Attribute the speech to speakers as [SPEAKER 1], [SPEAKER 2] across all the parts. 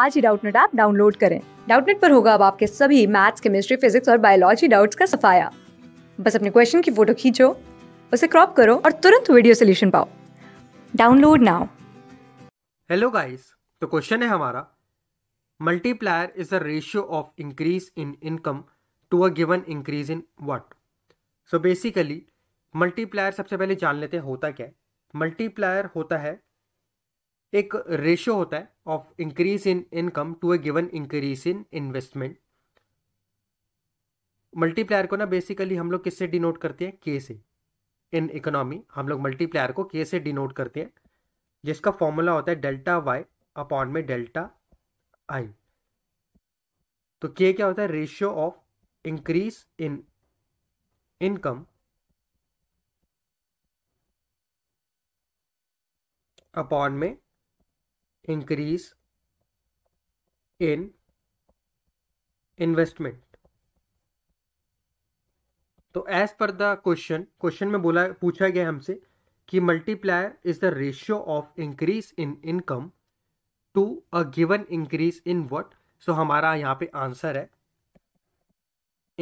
[SPEAKER 1] आज ही Doubtnut app download करें डाउटनेट पर होगा अब आपके सभी मैथ्स केमिस्ट्री फिजिक्स और बायोलॉजी डाउट्स का सफाया बस अपने क्वेश्चन की फोटो खींचो उसे क्रॉप करो और तुरंत वीडियो सोल्यूशन पाओ डाउनलोड नाउ
[SPEAKER 2] हेलो गाइस तो क्वेश्चन है हमारा multiplier is the ratio of increase in income to a given increase in what so basically multiplier सबसे पहले जान लेते हैं होता क्या है मल्टीप्लायर होता है एक रेशियो होता है of increase in income to a given increase in investment multiplier को ना बेसिकली हम लोग किससे डिनोट करते हैं के से इन इकोनॉमी हम लोग मल्टीप्लायर को के से डिनोट करते हैं जिसका फॉर्मूला होता है डेल्टा वाई अपॉन में डेल्टा आई तो के क्या होता है ratio of increase in income upon में इंक्रीज इन इन्वेस्टमेंट तो as per the question question में बोला पूछा गया हमसे कि multiplier is the ratio of increase in income to a given increase in what सो हमारा यहाँ पे आंसर है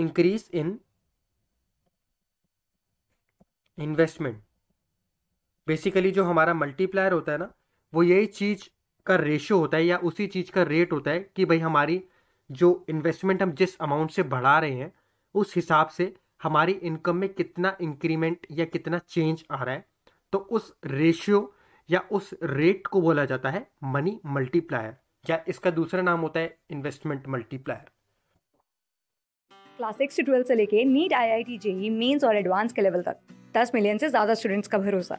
[SPEAKER 2] इंक्रीज इन इन्वेस्टमेंट बेसिकली जो हमारा मल्टीप्लायर होता है ना वो यही चीज का रेशो होता है या उसी चीज़ का रेट होता है कि भाई हमारी जो इन्वेस्टमेंट हम जिस अमाउंट से बढ़ा रहे हैं उस हिसाब से हमारी इनकम में कितना इंक्रीमेंट या कितना चेंज आ रहा है तो उस रेशियो या उस रेट को बोला जाता है मनी मल्टीप्लायर या इसका दूसरा नाम होता है इन्वेस्टमेंट मल्टीप्लायर
[SPEAKER 1] क्लास सिक्स से ट्वेल्थ से लेके NEET I I T JEE Mains और एडवांस के लेवल तक दस मिलियन से ज़्यादा स्टूडेंट्स का भरोसा